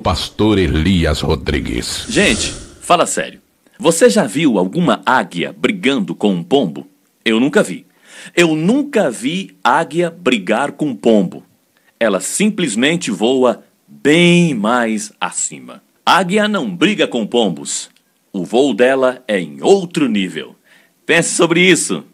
Pastor Elias Rodrigues. Gente, fala sério. Você já viu alguma águia brigando com um pombo? Eu nunca vi. Eu nunca vi águia brigar com um pombo. Ela simplesmente voa bem mais acima. Águia não briga com pombos. O voo dela é em outro nível. Pense sobre isso.